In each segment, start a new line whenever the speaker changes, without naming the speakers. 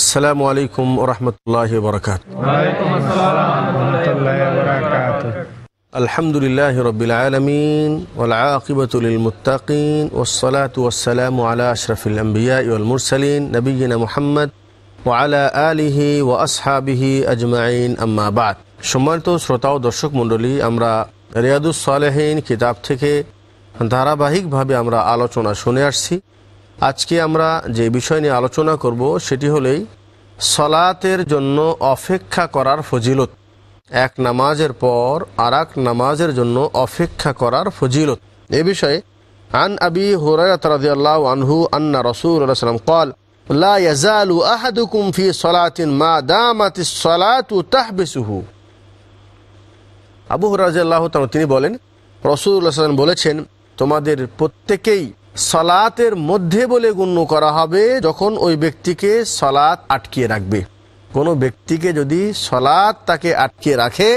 আসসালামু আলাইকুম রহমতুল্লাহ বরকাত আলহামদুলিল্লাহ রবিল আলমিন ওলাকিবতুলমতাকিন ওসলাত ওসালাম আলা আশরফুল আম্বিয়া ইউল মুরসালিন মোহাম্মদ ওয়ালা আলিহি ও আসহাবিহি আজমাইন আম্মাবাদ সম্মানিত শ্রোতা ও দর্শক মণ্ডলী আমরা রিয়াদুস সালেহীন কিতাব থেকে ধারাবাহিকভাবে আমরা আলোচনা শুনে আসছি আজকে আমরা যে বিষয় নিয়ে আলোচনা করব সেটি হলেই সলাতের জন্য অপেক্ষা করার ফজিলত এক নামাজের পর আর নামাজের জন্য অপেক্ষা করার ফজিলত এ বিষয়ে আন আবি হুরায়াত রাদিয়াল্লাহু আনহু আন্না রাসূলুল্লাহ সাল্লাম قال لا يزال احدكم في صلاه ما دامت الصلاه تحبسه আবু হুরায়রা রাদিয়াল্লাহু তিনি বলেন রাসূলুল্লাহ সাল্লাম বলেছেন তোমাদের প্রত্যেকেই সলাতের মধ্যে বলে গণ্য করা হবে যখন ওই ব্যক্তিকে সলাৎ আটকিয়ে রাখবে কোনো ব্যক্তিকে যদি সলাৎ তাকে আটকিয়ে রাখে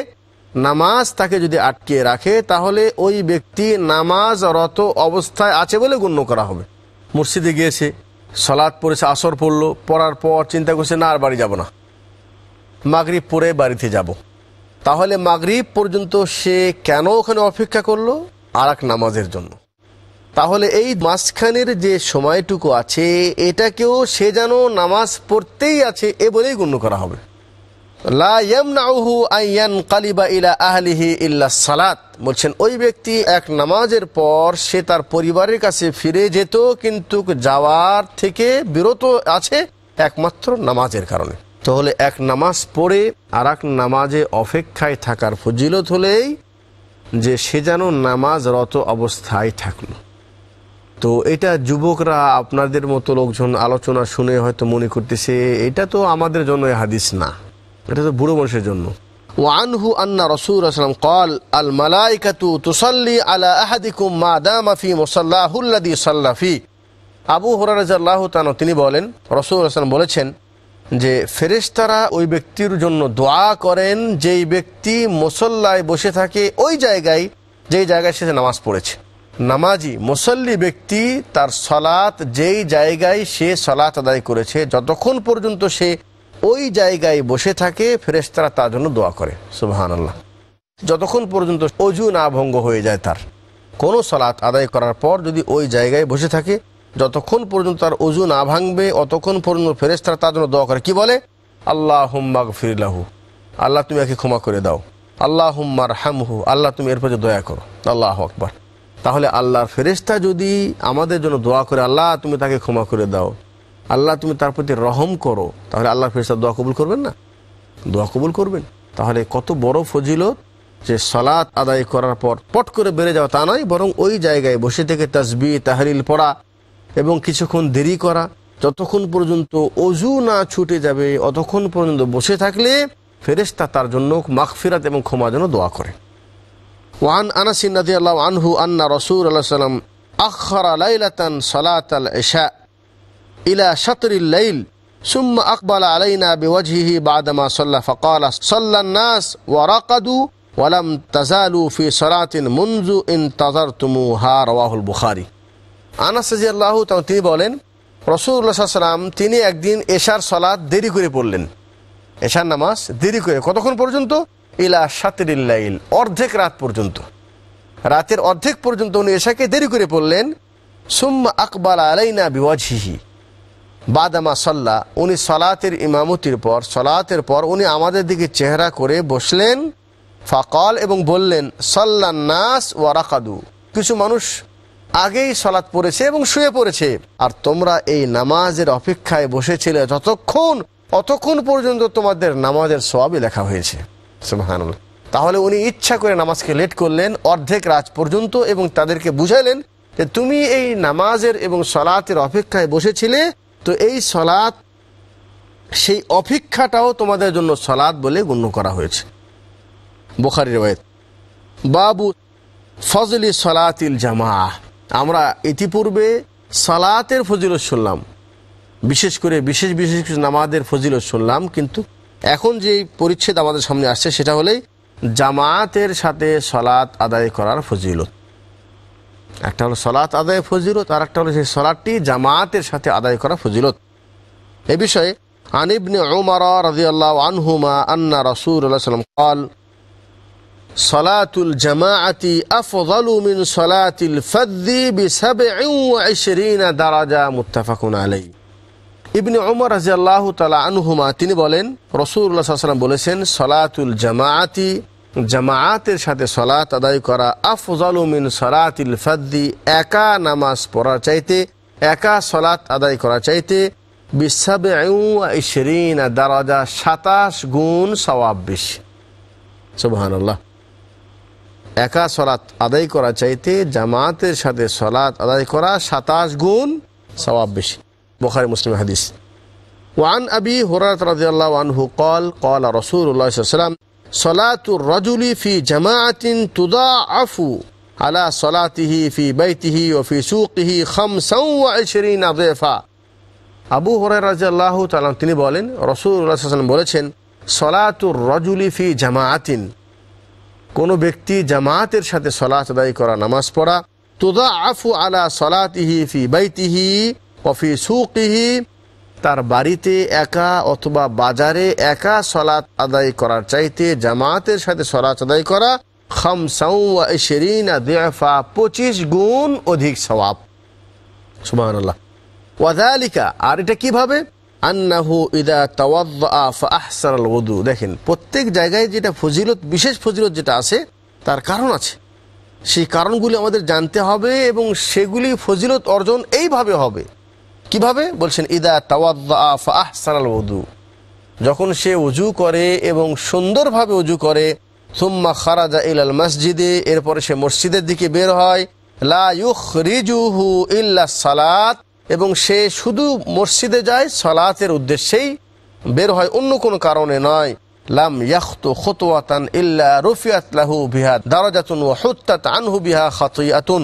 নামাজ তাকে যদি আটকিয়ে রাখে তাহলে ওই ব্যক্তি নামাজ রত অবস্থায় আছে বলে গণ্য করা হবে মসজিদে গিয়েছে সলাদ পড়েছে আসর পড়লো পড়ার পর চিন্তা করছে না আর বাড়ি যাব না মাগরীব পরে বাড়িতে যাব। তাহলে মাগরীব পর্যন্ত সে কেন ওখানে অপেক্ষা করলো আর নামাজের জন্য তাহলে এই মাঝখানের যে সময়টুকু আছে এটাকেও সে যেন নামাজ পড়তেই আছে এ বলেই গণ্য করা হবে সালাত বলছেন ওই ব্যক্তি এক নামাজের পর সে তার পরিবারের কাছে ফিরে যেত কিন্তু যাওয়ার থেকে বিরত আছে একমাত্র নামাজের কারণে তাহলে এক নামাজ পড়ে আর এক নামাজে অপেক্ষায় থাকার ফজিলত হলেই যে সে যেন নামাজ রত অবস্থায় থাকলো তো এটা যুবকরা আপনাদের মতো লোকজন আলোচনা শুনে হয়তো মনে করতেছে এটা তো আমাদের জন্য হাদিস না এটা তো বুড়ো মানুষের জন্য ওয়ানহু আন্না রসুল আসলাম কল আল মালাইকাতু তুসল্লি আলা আহাদিকুম মা দামাফি মোসাল্লাহুল্লাদি সাল্লাফি আবু হরারাজাল্লাহ তানো তিনি বলেন রসুল আসলাম বলেছেন যে ফেরেশতারা ওই ব্যক্তির জন্য দোয়া করেন যেই ব্যক্তি মুসল্লায় বসে থাকে ওই জায়গায় যেই জায়গায় সে নামাজ পড়েছে নামাজি মুসল্লি ব্যক্তি তার সলাত যেই জায়গায় সে সলাত আদায় করেছে যতক্ষণ পর্যন্ত সে ওই জায়গায় বসে থাকে ফেরেস্তারা তার জন্য দোয়া করে সুবাহান আল্লাহ যতক্ষণ পর্যন্ত অজু না ভঙ্গ হয়ে যায় তার কোনো সলাৎ আদায় করার পর যদি ওই জায়গায় বসে থাকে যতক্ষণ পর্যন্ত তার অজু না ভাঙবে অতক্ষণ পর্যন্ত ফেরেস্তারা তার জন্য দোয়া করে কি বলে আল্লাহ হুম্মাগ ফিরলাহু আল্লাহ তুমি একে ক্ষমা করে দাও আল্লাহ হুম্মার হামহু আল্লাহ তুমি এরপর দয়া করো আল্লাহ আকবার তাহলে আল্লাহর ফেরেস্তা যদি আমাদের জন্য দোয়া করে আল্লাহ তুমি তাকে ক্ষমা করে দাও আল্লাহ তুমি তার প্রতি রহম করো তাহলে আল্লাহ ফেরেস্তা দোয়া কবুল করবেন না দোয়া কবুল করবেন তাহলে কত বড় ফজিলত যে সলাৎ আদায় করার পর পট করে বেড়ে যাওয়া তা নয় বরং ওই জায়গায় বসে থেকে তাজবি তাহরিল পড়া এবং কিছুক্ষণ দেরি করা যতক্ষণ পর্যন্ত অজু না ছুটে যাবে অতক্ষণ পর্যন্ত বসে থাকলে ফেরেস্তা তার জন্য মাখফিরাত এবং ক্ষমার জন্য দোয়া করে ওয়ান আনাসিন রাজি আনহু আন্না রসুল আল্লাহ সাল্লাম আখরা লাইলাতান সালাত আল এশা ইলা শাতরিল লাইল ثم أقبل علينا بوجهه بعدما صلى فقال صلى الناس ورقدوا ولم تزالوا في صلاة منذ انتظرتموها رواه البخاري আনাস তিনি বলেন রসুল্লাহ সাল্লাম তিনি একদিন এশার সলাদ দেরি করে পড়লেন এশার নামাজ দেরি করে কতক্ষণ পর্যন্ত ইলা সাতেরিল্লাইল অর্ধেক রাত পর্যন্ত রাতের অর্ধেক পর্যন্ত উনি এশাকে দেরি করে পড়লেন সুম্মা আকবাল আলাইনা বিওয়াজিহি বাদামা সল্লা উনি সলাতের ইমামতির পর সলাতের পর উনি আমাদের দিকে চেহারা করে বসলেন ফাকল এবং বললেন সল্লা নাস ওয়ারাকাদু কিছু মানুষ আগেই সলাৎ পড়েছে এবং শুয়ে পড়েছে আর তোমরা এই নামাজের অপেক্ষায় বসেছিলে যতক্ষণ অতক্ষণ পর্যন্ত তোমাদের নামাজের সবাবই লেখা হয়েছে তাহলে উনি ইচ্ছা করে নামাজকে লেট করলেন অর্ধেক রাত পর্যন্ত এবং তাদেরকে বুঝাইলেন যে তুমি এই নামাজের এবং সলাতের অপেক্ষায় বসেছিলে তো এই সলাত সেই অপেক্ষাটাও তোমাদের জন্য সলাদ বলে গণ্য করা হয়েছে বোখারি রেওয়ায়ত বাবু ফজলি সলাতিল জামা আমরা ইতিপূর্বে সালাতের ফজিলত শুনলাম বিশেষ করে বিশেষ বিশেষ নামাজের ফজিলত শুনলাম কিন্তু এখন যে পরিচ্ছেদ আমাদের সামনে আসছে সেটা হলেই জামাতের সাথে সলাৎ আদায় করার ফজিলত একটা হলো সলাৎ আদায় ফজিলত আর একটা হলো সেই সলাটটি জামাতের সাথে আদায় করা ফজিলত এ বিষয়ে আনিবনে ওমার রাজিয়াল্লাহ আনহুমা আন্না রসুল্লাহ সাল্লাম কল সলাতুল জামাতি আফজালু মিন সলাতিল ফাদ্দি বিসাবঈ ওয়া 20 দারাজা মুত্তাফাকুন আলাইহি ইবনি ওমর রাজি আল্লাহ তালা আনহুমা তিনি বলেন রসুল্লাহ সাল্লাম বলেছেন সলাতুল জামায়াতি জামায়াতের সাথে সলাত আদায় করা আফজালুমিন সলাতিল ফাদ্দি একা নামাজ পড়ার চাইতে একা সলাত আদায় করা চাইতে বিশ্বাবে ইশরিন দারাজা সাতাশ গুণ সবাব বেশি সুবাহ একা সলাত আদায় করা চাইতে জামাতের সাথে সলাত আদায় করা সাতাশ গুণ সবাব বেশি বোখারি মুসলিম হাদিস ওয়ান আবি হুরাত কল কল রসুল্লাহ সলাতুর রাজুলি ফি জামাতিন তুদা আফু আলা সলাতিহি ফি বাইতিহি ও ফি সুকিহি খামসরিন আদেফা আবু হরে রাজিয়াল্লাহ তালাম তিনি বলেন রসুল সাল্লাম বলেছেন সলাতুর রজুলি ফি জামাতিন কোনো ব্যক্তি জামাতের সাথে সলাত আদায় করা নামাজ পড়া তুদা আফু আলা সলাতিহি ফি বাইতিহি অফি সুকিহি তার বাড়িতে একা অথবা বাজারে একা সলাত আদায় করার চাইতে জামাতের সাথে সলাৎ আদায় করা খামসাউফা পঁচিশ গুণ অধিক সওয়াব সুবাহ ওয়াদালিকা আর এটা কিভাবে আন্নাহু ইদা তাওয়াল ওদু দেখেন প্রত্যেক জায়গায় যেটা ফজিলত বিশেষ ফজিলত যেটা আছে তার কারণ আছে সেই কারণগুলি আমাদের জানতে হবে এবং সেগুলি ফজিলত অর্জন এইভাবে হবে কিভাবে বলছেন ইদা তাওয়াদাল উদু যখন সে উজু করে এবং সুন্দরভাবে উজু করে সুম্মা খারাজা ইলাল মসজিদে এরপরে সে মসজিদের দিকে বের হয় লা ইউখরিজুহু ইল্লা সালাত এবং সে শুধু মসজিদে যায় সালাতের উদ্দেশ্যেই বের হয় অন্য কোনো কারণে নয় লাম ইয়াখতু খতুয়াতান ইল্লা রুফিয়াত লাহু বিহা দারাজাতুন ওয়া হুত্তাত আনহু বিহা খাতিয়াতুন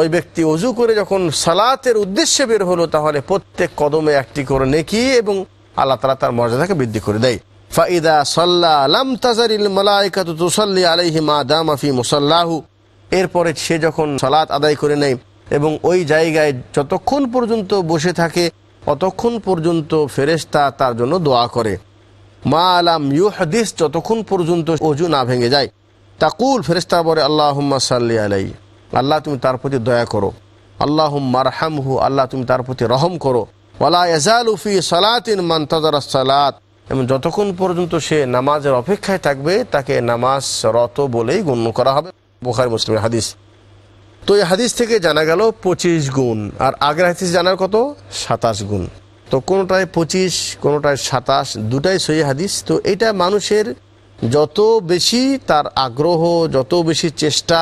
ওই ব্যক্তি অজু করে যখন সালাতের উদ্দেশ্যে বের হলো তাহলে প্রত্যেক কদমে একটি করে নেকি এবং আল্লাহ তালা তার মর্যাদাকে বৃদ্ধি করে দেয় ফাইদা সাল্লাহ আলাম তাজারিল মালাইকাত তুসল্লি আলাইহি মা দামাফি মুসাল্লাহু এরপরে সে যখন সালাত আদায় করে নেয় এবং ওই জায়গায় যতক্ষণ পর্যন্ত বসে থাকে অতক্ষণ পর্যন্ত ফেরেস্তা তার জন্য দোয়া করে মা আলাম ইউহাদিস যতক্ষণ পর্যন্ত অজু না ভেঙে যায় তাকুল ফেরেস্তা বলে আল্লাহ সাল্লি আলাই আল্লাহ তুমি তার প্রতি দয়া করো আল্লাহ মারহাম হু আল্লাহ তুমি তার প্রতি রহম করো ওয়ালা এজালুফি সালাতিন মান্তাদারা সালাত এবং যতক্ষণ পর্যন্ত সে নামাজের অপেক্ষায় থাকবে তাকে নামাজ রত বলেই গণ্য করা হবে বোখারি মুসলিমের হাদিস তো এই হাদিস থেকে জানা গেল পঁচিশ গুণ আর আগের হাদিস জানার কত সাতাশ গুণ তো কোনোটায় পঁচিশ কোনোটায় সাতাশ দুটাই সহি হাদিস তো এটা মানুষের যত বেশি তার আগ্রহ যত বেশি চেষ্টা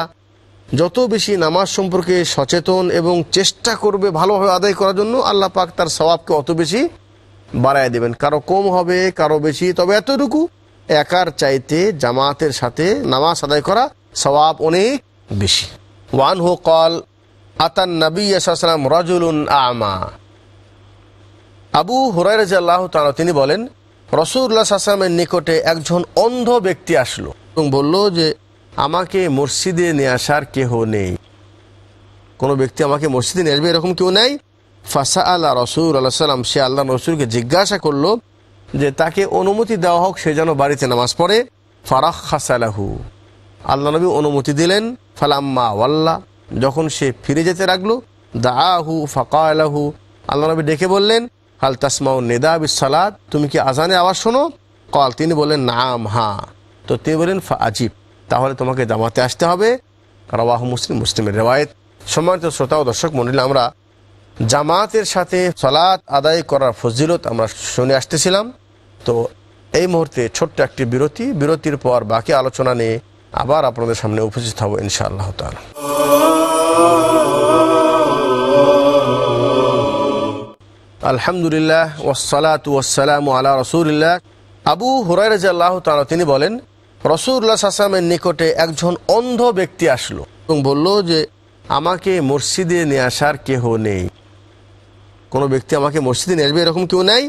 যত বেশি নামাজ সম্পর্কে সচেতন এবং চেষ্টা করবে ভালোভাবে আদায় করার জন্য আল্লাহ পাক তার স্বভাবকে অত বেশি বাড়ায় দেবেন কারো কম হবে কারো বেশি তবে এতটুকু একার চাইতে জামাতের সাথে নামাজ আদায় করা স্বভাব অনেক বেশি ওয়ান হো কল আতান নবী রাজুল রজুলুন আমা আবু হুরাই আল্লাহ তালা তিনি বলেন রসুল্লাহ আসলামের নিকটে একজন অন্ধ ব্যক্তি আসলো এবং বলল যে আমাকে মসজিদে নিয়ে আসার কেহ নেই কোনো ব্যক্তি আমাকে মসজিদে নিয়ে আসবে এরকম কেউ নেই ফাসা আল্লাহ রসুল আল্লাহ সাল্লাম সে আল্লাহ রসুলকে জিজ্ঞাসা করলো যে তাকে অনুমতি দেওয়া হোক সে যেন বাড়িতে নামাজ পড়ে ফারাক খাসালাহু আল্লাহ নবী অনুমতি দিলেন ফালাম্মা ওয়াল্লা যখন সে ফিরে যেতে লাগলো দা আহু ফাঁকা আলাহু আল্লাহ নবী ডেকে বললেন হাল তাসমাউ নেদা বিসালাদ তুমি কি আজানে আওয়াজ শোনো কল তিনি বললেন নাম হা তো তিনি বললেন ফা আজিব তাহলে তোমাকে জামাতে আসতে হবে রাওয়াহ মুসলিম মুসলিমের রেওয়ায়ত সম্মানিত শ্রোতা ও দর্শক মন্ডলী আমরা জামাতের সাথে সলাৎ আদায় করার ফজিলত আমরা শুনে আসতেছিলাম তো এই মুহূর্তে ছোট্ট একটি বিরতি বিরতির পর বাকি আলোচনা নিয়ে আবার আপনাদের সামনে উপস্থিত হব ইনশাআল্লাহ তাল আলহামদুলিল্লাহ ওসালাত ওসালাম আলা রসুলিল্লাহ আবু হুরাই রাজা আল্লাহ তালা তিনি বলেন রসুল্লাহ সাসামের নিকটে একজন অন্ধ ব্যক্তি আসলো এবং বলল যে আমাকে মসজিদে নিয়ে আসার কেহ নেই কোনো ব্যক্তি আমাকে মসজিদে নিয়ে আসবে এরকম কেউ নেই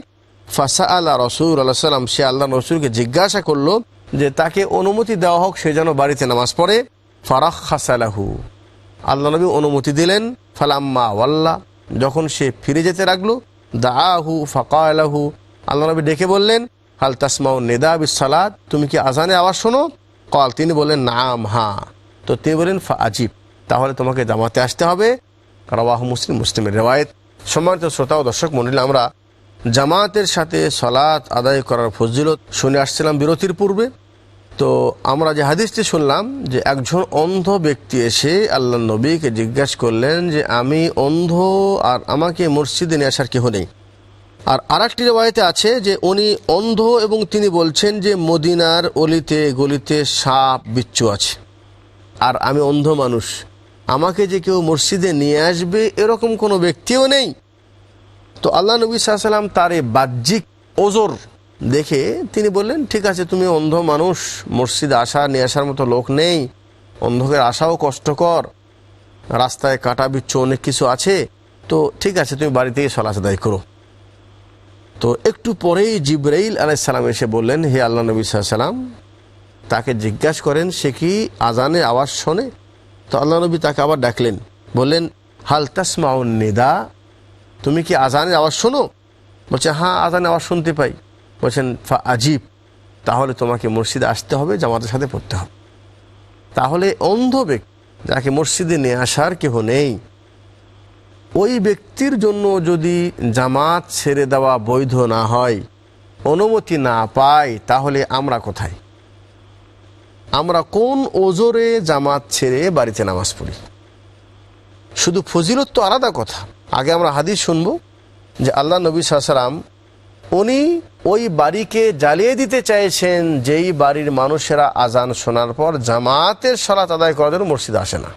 ফাঁসা আল্লাহ রসুল আল্লাহ সাল্লাম সে আল্লাহ রসুলকে জিজ্ঞাসা করলো যে তাকে অনুমতি দেওয়া হোক সে যেন বাড়িতে নামাজ পড়ে ফারাক খাসালাহু আল্লাহ নবী অনুমতি দিলেন ফালাম্মা ওয়াল্লা যখন সে ফিরে যেতে দা দাহু ফাঁকা আল্লাহু আল্লাহ নবী ডেকে বললেন হাল তাসমাউ নেদা সালাদ তুমি কি আজানে আওয়াজ শোনো কল তিনি বললেন নাম হা হ্যাঁ। তো তিনি বলেন ফা আজিব তাহলে তোমাকে জামাতে আসতে হবে রওয়াহ মুসলিম মুসলিমের রেওয়ায়ত সম্মানিত শ্রোতা ও দর্শক মন্ডলী আমরা জামাতের সাথে সলাৎ আদায় করার ফজিলত শুনে আসছিলাম বিরতির পূর্বে তো আমরা যে হাদিসটি শুনলাম যে একজন অন্ধ ব্যক্তি এসে আল্লাহ নবীকে জিজ্ঞাসা করলেন যে আমি অন্ধ আর আমাকে মসজিদে নিয়ে আসার কেহ নেই আর আরেকটি রেওয়ায়তে আছে যে উনি অন্ধ এবং তিনি বলছেন যে মদিনার অলিতে গলিতে সাপ বিচ্ছু আছে আর আমি অন্ধ মানুষ আমাকে যে কেউ মসজিদে নিয়ে আসবে এরকম কোনো ব্যক্তিও নেই তো আল্লাহ নবী সাল্লাম তার বাহ্যিক ওজোর দেখে তিনি বললেন ঠিক আছে তুমি অন্ধ মানুষ মসজিদে আসা নিয়ে আসার মতো লোক নেই অন্ধকের আসাও কষ্টকর রাস্তায় কাটা বিচ্ছু অনেক কিছু আছে তো ঠিক আছে তুমি বাড়িতে থেকে করো তো একটু পরেই জিব্রাইল আলাইসালাম এসে বললেন হে আল্লাহ নবী সাল্লাম তাকে জিজ্ঞাসা করেন সে কি আজানে আওয়াজ শোনে তো আল্লাহ নবী তাকে আবার ডাকলেন বললেন তাসমাউন নেদা তুমি কি আজানের আওয়াজ শোনো বলছে হ্যাঁ আজানে আওয়াজ শুনতে পাই বলছেন ফা আজিব তাহলে তোমাকে মসজিদে আসতে হবে জামাতের সাথে পড়তে হবে তাহলে অন্ধ ব্যক্তি যাকে মসজিদে নিয়ে আসার কেহ নেই ওই ব্যক্তির জন্য যদি জামাত ছেড়ে দেওয়া বৈধ না হয় অনুমতি না পায় তাহলে আমরা কোথায় আমরা কোন ওজোরে জামাত ছেড়ে বাড়িতে নামাজ পড়ি শুধু ফজিলত তো আলাদা কথা আগে আমরা হাদিস শুনবো যে আল্লাহ নবী সালাম উনি ওই বাড়িকে জ্বালিয়ে দিতে চাইছেন যেই বাড়ির মানুষেরা আজান শোনার পর জামাতের সালাত আদায় করার জন্য মসজিদ আসে না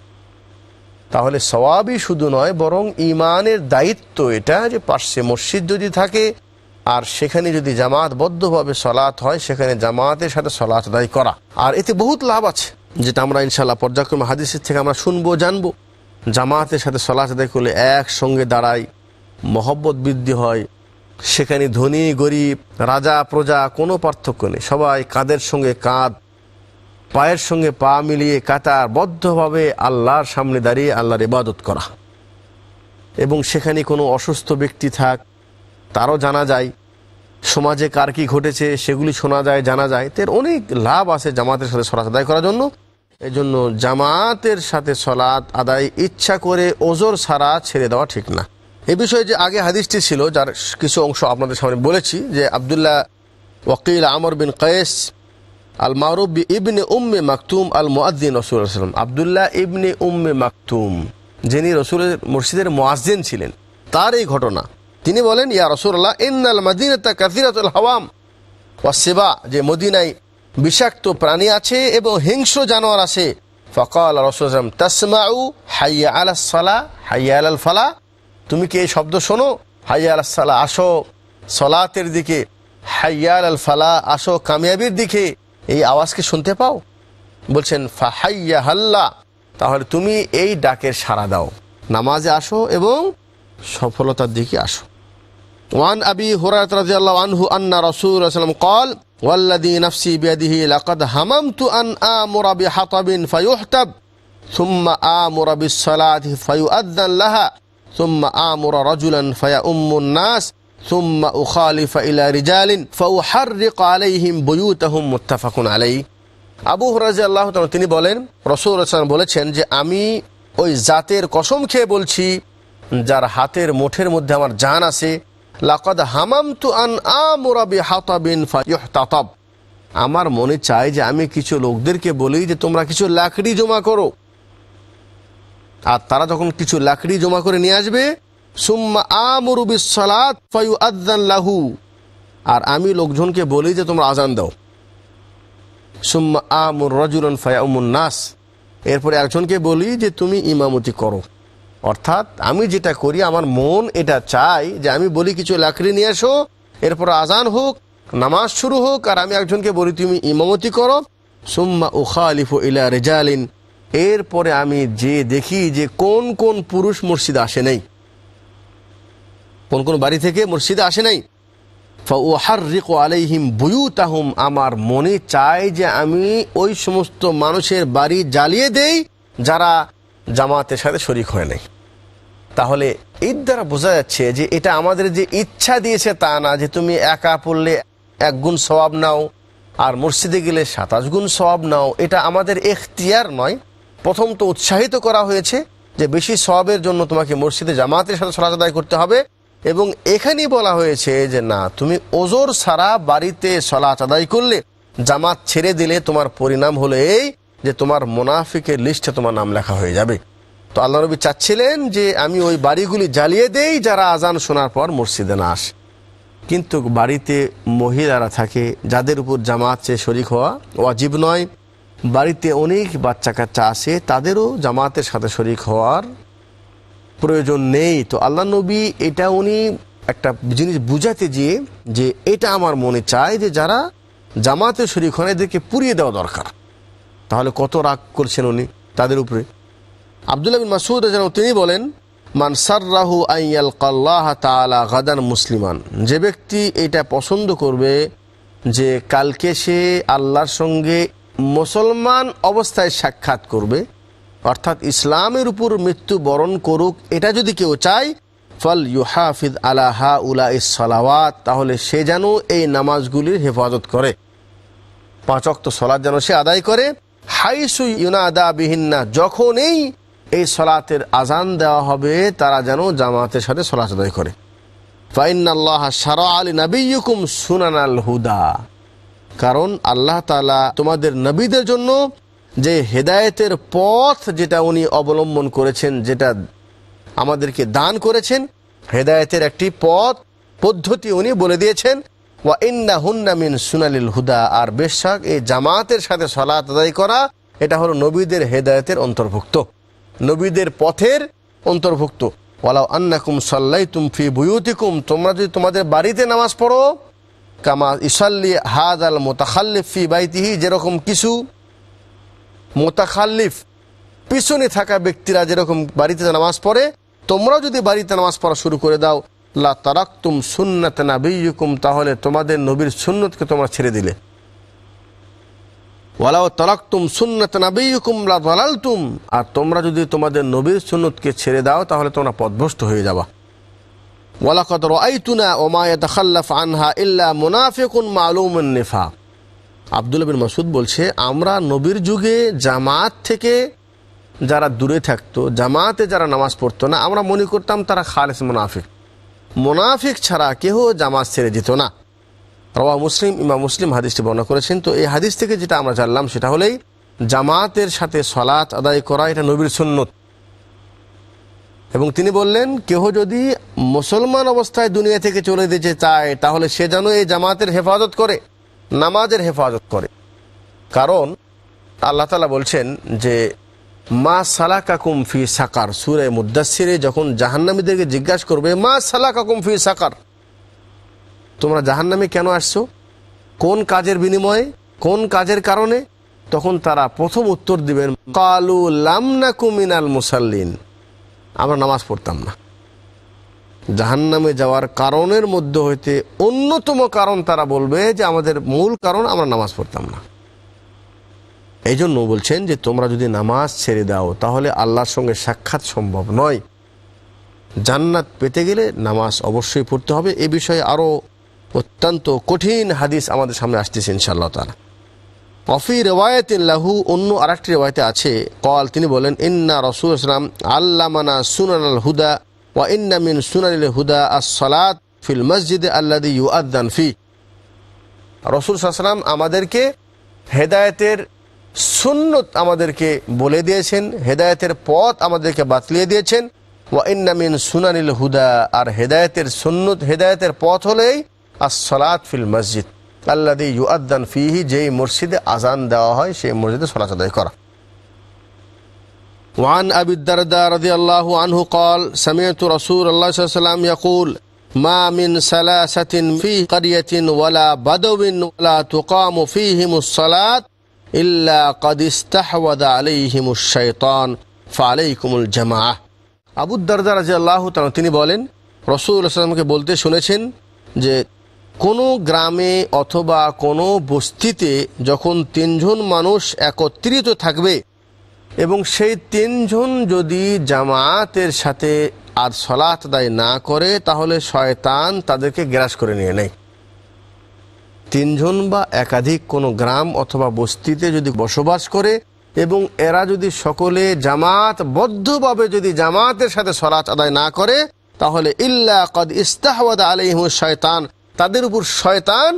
তাহলে সবাবই শুধু নয় বরং ইমানের দায়িত্ব এটা যে পার্শ্বে মসজিদ যদি থাকে আর সেখানে যদি জামাতবদ্ধভাবে সলাৎ হয় সেখানে জামাতের সাথে সলাৎ আদায় করা আর এতে বহুত লাভ আছে যেটা আমরা ইনশাল্লাহ পর্যায়ক্রমে হাদিসের থেকে আমরা শুনবো জানবো জামাতের সাথে সলাৎ আদায় করলে একসঙ্গে দাঁড়াই মহব্বত বৃদ্ধি হয় সেখানে ধনী গরিব রাজা প্রজা কোনো পার্থক্য নেই সবাই কাঁধের সঙ্গে কাঁধ পায়ের সঙ্গে পা মিলিয়ে বদ্ধভাবে আল্লাহর সামনে দাঁড়িয়ে আল্লাহর ইবাদত করা এবং সেখানে কোনো অসুস্থ ব্যক্তি থাক তারও জানা যায় সমাজে কার কি ঘটেছে সেগুলি শোনা যায় জানা যায় তার অনেক লাভ আছে জামাতের সাথে সলাত আদায় করার জন্য এই জন্য জামাতের সাথে সলাৎ আদায় ইচ্ছা করে ওজোর সারা ছেড়ে দেওয়া ঠিক না এ বিষয়ে যে আগে হাদিসটি ছিল যার কিছু অংশ আপনাদের সামনে বলেছি যে আবদুল্লাহ ওকিল আমর বিন কয়েস আল মারুফ ইবনে উম্মে মাকতুম আল মোয়াজ্জিন রসুলাম আবদুল্লাহ ইবনে উম্মে মাকতুম যিনি রসুলের মুর্শিদের মোয়াজ্জিন ছিলেন তার এই ঘটনা তিনি বলেন ইয়া রসুল্লাহ ইন্নাল মাদিনাতা কাসিরাতুল হাওয়াম ওয়াসেবা যে মদিনায় বিষাক্ত প্রাণী আছে এবং হিংস্র জানোয়ার আছে ফকাল রসুলাম তাসমাউ হাইয়া আলাস সালা হাইয়া আল ফালা তুমি কি এই শব্দ শোনো হাইয়া আলাস সালা আসো সলাতের দিকে হাইয়া আল ফালা আসো কামিয়াবির দিকে এই আওয়াজকে শুনতে পাও বলছেন ফাহাইয়া হাল্লা তাহলে তুমি এই ডাকের সাড়া দাও নামাজে আসো এবং সফলতার দিকে আসো ওয়ান আবি হুরায়ত রাদিয়াল্লাহু আনহু আন্না রাসূল সাল্লাম قال والذي نفسي بيده لقد هممت ان امر بحطب فيحتب ثم امر بالصلاه فيؤذن لها ثم امر رجلا فيؤم নাস সুম্মা উখালিফা ইলা রিজালিন ফাউহারিক আলাইহিম বয়ুতাহুম মুত্তাফাকুন আলাই আবু হরাজি আল্লাহ তিনি বলেন রসুল রসান বলেছেন যে আমি ওই জাতের কসম খেয়ে বলছি যার হাতের মুঠের মধ্যে আমার জান আছে লাকদ হামাম তু আন আমি হাতাবিন ফাতাব আমার মনে চায় যে আমি কিছু লোকদেরকে বলি যে তোমরা কিছু লাকড়ি জমা করো আর তারা যখন কিছু লাকড়ি জমা করে নিয়ে আসবে সুম্মা আর আমি লোকজনকে বলি যে তোমরা আজান দাও সুম্মা নাস এরপরে একজনকে বলি যে তুমি ইমামতি করো অর্থাৎ আমি যেটা করি আমার মন এটা চাই যে আমি বলি কিছু লাকড়ি নিয়ে আসো এরপর আজান হোক নামাজ শুরু হোক আর আমি একজনকে বলি তুমি ইমামতি করো সুম্মা উখালিফু ইলা রেজালিন এরপরে আমি যে দেখি যে কোন কোন পুরুষ মসজিদ আসে নেই কোন কোন বাড়ি থেকে মসজিদে আসে নাই আলাইহিম বুয়ু তাহুম আমার মনে চায় যে আমি ওই সমস্ত মানুষের বাড়ি জ্বালিয়ে দেই যারা জামাতের সাথে শরিক হয় নাই তাহলে এর দ্বারা বোঝা যাচ্ছে যে এটা আমাদের যে ইচ্ছা দিয়েছে তা না যে তুমি একা পড়লে এক গুণ স্বভাব নাও আর মসজিদে গেলে সাতাশ গুণ স্বভাব নাও এটা আমাদের এখতিয়ার নয় প্রথম তো উৎসাহিত করা হয়েছে যে বেশি স্বভাবের জন্য তোমাকে মসজিদে জামাতের সাথে সলাচ করতে হবে এবং এখানেই বলা হয়েছে যে না তুমি ওজোর সারা বাড়িতে সলা চাদাই করলে জামাত ছেড়ে দিলে তোমার পরিণাম হলো এই যে তোমার মোনাফিকের লিস্টে তোমার নাম লেখা হয়ে যাবে তো আল্লাহ নবী চাচ্ছিলেন যে আমি ওই বাড়িগুলি জ্বালিয়ে দেই যারা আজান শোনার পর মসজিদে না আসে কিন্তু বাড়িতে মহিলারা থাকে যাদের উপর জামাত চেয়ে শরিক হওয়া অজীব নয় বাড়িতে অনেক বাচ্চা কাচ্চা আসে তাদেরও জামাতের সাথে শরিক হওয়ার প্রয়োজন নেই তো আল্লাহ নবী এটা উনি একটা জিনিস বুঝাতে গিয়ে যে এটা আমার মনে চায় যে যারা জামাতে শরীর হয় এদেরকে পুড়িয়ে দেওয়া দরকার তাহলে কত রাগ করছেন উনি তাদের উপরে আবদুল্লাহ বিন মাসুদ যেন তিনি বলেন মানসার রাহু আইয়াল কাল্লাহ তালা গাদান মুসলিমান যে ব্যক্তি এটা পছন্দ করবে যে কালকে সে আল্লাহর সঙ্গে মুসলমান অবস্থায় সাক্ষাৎ করবে অর্থাৎ ইসলামের উপর মৃত্যু বরণ করুক এটা যদি কেউ চায় ফল ইউহাফিদ আলাহা উলা ইসলাওয়াত তাহলে সে যেন এই নামাজগুলির হেফাজত করে পাঁচক্ত সলাদ যেন সে আদায় করে হাইসু ইউনাদা বিহিন্না যখনই এই সলাতের আজান দেওয়া হবে তারা যেন জামাতের সাথে সলাচ আদায় করে ফাইনাল্লাহ সারা আলী নবীকুম সুনান আল হুদা কারণ আল্লাহ তালা তোমাদের নবীদের জন্য যে হেদায়েতের পথ যেটা উনি অবলম্বন করেছেন যেটা আমাদেরকে দান করেছেন হেদায়েতের একটি পথ পদ্ধতি উনি বলে দিয়েছেন ওয়া ইন্না হুন্নামিন সুনালিল হুদা আর বেশাক এই জামাতের সাথে সলাত আদায় করা এটা হলো নবীদের হেদায়তের অন্তর্ভুক্ত নবীদের পথের অন্তর্ভুক্ত ওয়ালাউ আন্নাকুম সাল্লাই তুমফি বুয়ুতিকুম তোমরা যদি তোমাদের বাড়িতে নামাজ পড়ো কামা ইসাল্লি হাদ আল মোতাখাল্লিফি বাইতিহি যেরকম কিছু মোতাখাল্লিফ পিছনে থাকা ব্যক্তিরা যেরকম বাড়িতে নামাজ পড়ে তোমরাও যদি বাড়িতে নামাজ পড়া শুরু করে দাও লা তারাক্তুম সুন্নাত নাবিকুম তাহলে তোমাদের নবীর সুন্নতকে তোমরা ছেড়ে দিলে ওয়ালাও তারাক্তুম সুন্নাত নাবিকুম লাতুম আর তোমরা যদি তোমাদের নবীর সুন্নতকে ছেড়ে দাও তাহলে তোমরা পদভস্ত হয়ে যাবা ওয়ালাকদ কত ওয়া মা ইয়াতাখাল্লাফ আনহা ইল্লা মুনাফিকুন মালুম নেফা আবদুল বিন মাসুদ বলছে আমরা নবীর যুগে জামাত থেকে যারা দূরে থাকতো জামাতে যারা নামাজ পড়তো না আমরা মনে করতাম তারা খালেস মোনাফিক মোনাফিক ছাড়া কেহ জামাত ছেড়ে যেত না রওয়া মুসলিম ইমা মুসলিম হাদিসটি বর্ণনা করেছেন তো এই হাদিস থেকে যেটা আমরা জানলাম সেটা হলেই জামাতের সাথে সলাৎ আদায় করা এটা নবীর সুন্নত এবং তিনি বললেন কেহ যদি মুসলমান অবস্থায় দুনিয়া থেকে চলে দিতে চায় তাহলে সে যেন এই জামাতের হেফাজত করে নামাজের হেফাজত করে কারণ আল্লাহ তালা বলছেন যে মা কাকুম ফি সাকার সুরে মুদাসিরে যখন জাহান্নামীদেরকে জিজ্ঞাসা করবে মা কাকুম ফি সাকার তোমরা জাহান্নামে কেন আসছো কোন কাজের বিনিময়ে কোন কাজের কারণে তখন তারা প্রথম উত্তর দিবেন কালু লামনা কুমিনাল মুসাল্লিন আমরা নামাজ পড়তাম না জাহান্নামে যাওয়ার কারণের মধ্যে হইতে অন্যতম কারণ তারা বলবে যে আমাদের মূল কারণ আমরা নামাজ পড়তাম না এই জন্য বলছেন যে তোমরা যদি নামাজ ছেড়ে দাও তাহলে আল্লাহর সঙ্গে সাক্ষাৎ সম্ভব নয় জান্নাত পেতে গেলে নামাজ অবশ্যই পড়তে হবে এ বিষয়ে আরও অত্যন্ত কঠিন হাদিস আমাদের সামনে আসতেছে ইনশাআল্লাহ তারা অফি রেওয়ায়ত লাহু অন্য আরেকটি রেওয়ায়তে আছে কল তিনি বলেন ইন্না রসুল ইসলাম আল্লামানা সুনান আল হুদা হুদা ফিল ফি রসুল আমাদেরকে হেদায়তের সুন্নত আমাদেরকে বলে দিয়েছেন হেদায়তের পথ আমাদেরকে বাতলিয়ে দিয়েছেন ইন্নামিন সুনানিল হুদা আর হেদায়তের সুন্নত হেদায়তের পথ হলেই আসলাত ফিল মসজিদ আল্লাদি ইউআদান ফিহি যেই মসজিদে আজান দেওয়া হয় সেই মসজিদে সলাচ করা وعن أبي الدرداء رضي الله عنه قال سمعت رسول الله صلى الله عليه وسلم يقول ما من سلاسة في قرية ولا بدو ولا تقام فيهم الصلاة إلا قد استحوذ عليهم الشيطان فعليكم الجماعة أبو الدرداء رضي الله আবু দরদা রাজি আল্লাহ তিনি বলেন রসুল আসলামকে বলতে শুনেছেন যে কোনো গ্রামে অথবা কোনো বস্তিতে যখন তিনজন মানুষ একত্রিত থাকবে এবং সেই তিনজন যদি জামাতের সাথে আর সলাত দায় না করে তাহলে শয়তান তাদেরকে গ্রাস করে নিয়ে নেয় তিনজন বা একাধিক কোনো গ্রাম অথবা বস্তিতে যদি বসবাস করে এবং এরা যদি সকলে জামাত বদ্ধভাবে যদি জামাতের সাথে সলাচ আদায় না করে তাহলে ইল্লা কদ ইস্তাহাদ আলিহম শয়তান তাদের উপর শয়তান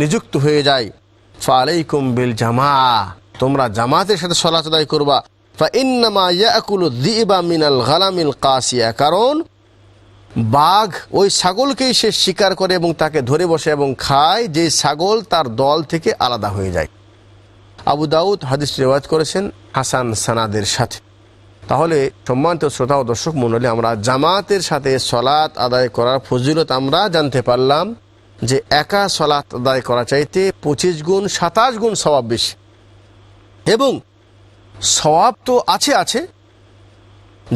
নিযুক্ত হয়ে যায় ফালাইকুম বিল জামা তোমরা জামাতের সাথে আদায় করবা ইন্নামা মিনাল কারণ বাঘ ওই ছাগলকেই সে শিকার করে এবং তাকে ধরে বসে এবং খায় যে ছাগল তার দল থেকে আলাদা হয়ে যায় আবু দাউদ হাদিস রেওয়াজ করেছেন হাসান সানাদের সাথে তাহলে সম্মানিত শ্রোতা ও দর্শক মন্ডলী আমরা জামাতের সাথে সলাৎ আদায় করার ফজিলত আমরা জানতে পারলাম যে একা সলাৎ আদায় করা চাইতে পঁচিশ গুণ সাতাশ গুণ স্বভাব বেশি এবং স্বভাব তো আছে আছে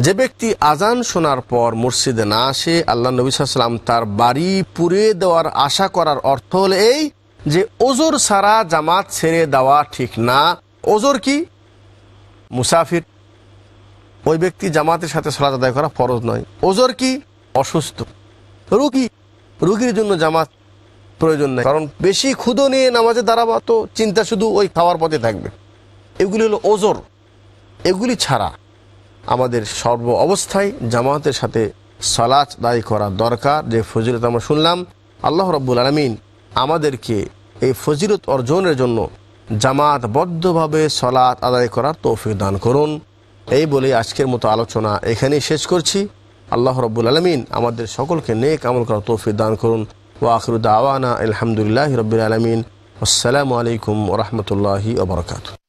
যে ব্যক্তি আজান শোনার পর মসজিদে না আসে আল্লাহ নবী সাল্লাম তার বাড়ি পুড়ে দেওয়ার আশা করার অর্থ হল এই যে ওজোর সারা জামাত ছেড়ে দেওয়া ঠিক না ওজোর কি মুসাফির ওই ব্যক্তি জামাতের সাথে সলাচ আদায় করা ফরজ নয় ওজোর কি অসুস্থ রুগী রুগীর জন্য জামাত প্রয়োজন নেই কারণ বেশি ক্ষুদ নিয়ে নামাজে দাঁড়াবা তো চিন্তা শুধু ওই খাওয়ার পথে থাকবে এগুলি হলো ওজোর এগুলি ছাড়া আমাদের সর্ব অবস্থায় জামাতের সাথে সলাচ দায়ী করা দরকার যে ফজিলত আমরা শুনলাম আল্লাহ রব্বুল আলমিন আমাদেরকে এই ফজিলত অর্জনের জন্য বদ্ধভাবে সলাৎ আদায় করার তৌফিক দান করুন এই বলে আজকের মতো আলোচনা এখানেই শেষ করছি আল্লাহ রব্বুল আলমিন আমাদের সকলকে নেক আমল করার তৌফিক দান করুন আওয়ানা আলহামদুলিল্লাহ রবিল আসসালামু আলাইকুম রহমতুল্লাহি ওবরকাত